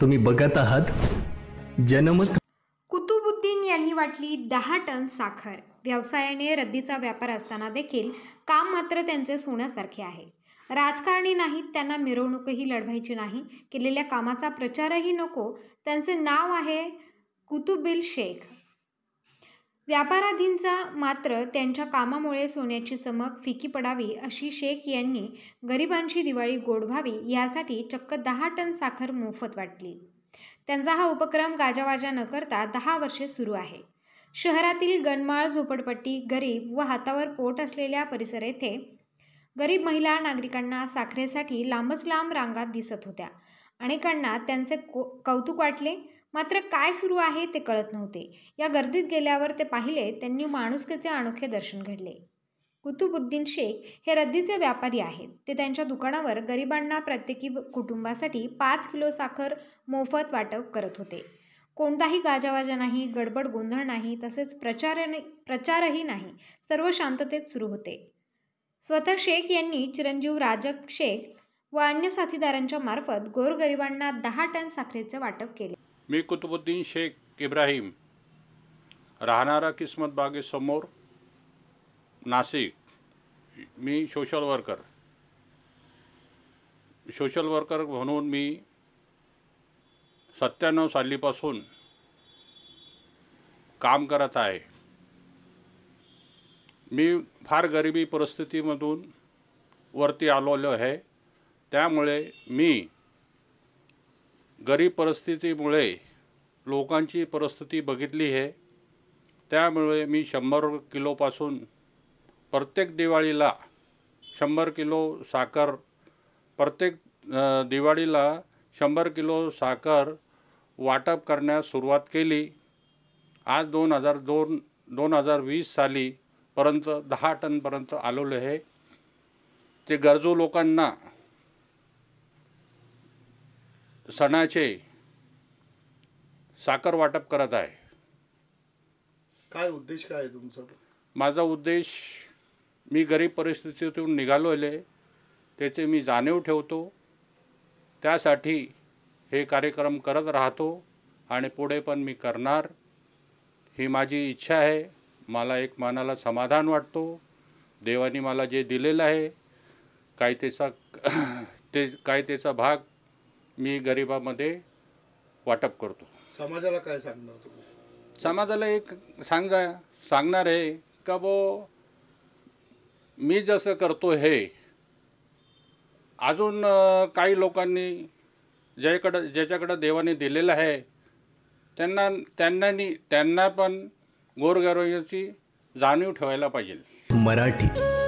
तुम्ही बघत आहात जनमत कुतुबुद्दीन यांनी वाटली दहा टन साखर व्यवसायाने रद्दीचा व्यापार असताना देखील काम मात्र त्यांचे सोन्यासारखे आहे राजकारणी नाहीत त्यांना मिरवणूकही लढवायची नाही केलेल्या कामाचा प्रचारही नको त्यांचे नाव आहे कुतुबिल शेख व्यापाराधींचा मात्र त्यांच्या कामामुळे सोन्याची चमक फिकी पडावी अशी शेख यांनी गरिबांची दिवाळी गोड व्हावी यासाठी चक्क दहा टन साखर मोफत वाटली त्यांचा हा उपक्रम गाजावाजा न करता दहा वर्षे सुरू आहे शहरातील गणमाळ झोपडपट्टी गरीब व हातावर पोट असलेल्या परिसर येथे गरीब महिला नागरिकांना साखरेसाठी लांबच लांब रांगात दिसत होत्या अनेकांना त्यांचे को कौतुक वाटले मात्र काय सुरू आहे ते कळत नव्हते या गर्दीत गेल्यावर ते पाहिले त्यांनी माणुसकेचे अनोखे दर्शन घडले कुतुबुद्दीन शेख हे रद्दीचे व्यापारी आहेत ते त्यांच्या दुकानावर गरिबांना प्रत्येकी कुटुंबासाठी पाच किलो साखर मोफत वाटप करत होते कोणताही गाजावाजा नाही गडबड गोंधळ नाही तसेच प्रचार प्रचारही नाही सर्व शांततेत सुरू होते स्वतः शेख यांनी चिरंजीव राजक शेख व अन्य साथीदारांच्या मार्फत गोरगरिबांना दहा टन साखरेचे वाटप केले मी कुतुबुद्दीन शेख इब्राहिम राहणारा किस्मत बागेसमोर नाशिक मी सोशल वर्कर सोशल वर्कर म्हणून मी सत्त्याण्णव सालीपासून काम करत आहे मी फार गरिबी परिस्थितीमधून वरती आलेलो आहे त्यामुळे मी गरीब परिस्थितीमुळे लोकांची परिस्थिती बघितली आहे त्यामुळे मी शंभर किलोपासून प्रत्येक दिवाळीला शंभर किलो साखर प्रत्येक दिवाळीला शंभर किलो साखर वाटप करण्यास सुरुवात केली आज दोन हजार दोन दोन हजार वीस सालीपर्यंत दहा टनपर्यंत आलेलं आहे ते गरजू लोकांना सणाचे साखर वाटप करत आहे काय उद्देश काय आहे तुमचा माझा उद्देश मी गरीब परिस्थितीतून निघालो आहे त्याचे मी जाणीव ठेवतो त्यासाठी हे कार्यक्रम करत राहतो आणि पुढे पण मी करणार ही माझी इच्छा आहे मला एक मनाला समाधान वाटतो देवानी मला जे दिलेलं आहे काय त्याचा ते काय त्याचा भाग मी गरिबामध्ये वाटप करतो समाजाला काय सांगणार तुम्ही समाजाला एक सांगा सांगणार आहे का बो मी जसं करतो हे अजून काही लोकांनी ज्याकडं ज्याच्याकडं देवाने दिलेलं आहे त्यांना त्यांनानी त्यांना पण गोरगरोची जाणीव ठेवायला पाहिजे मराठी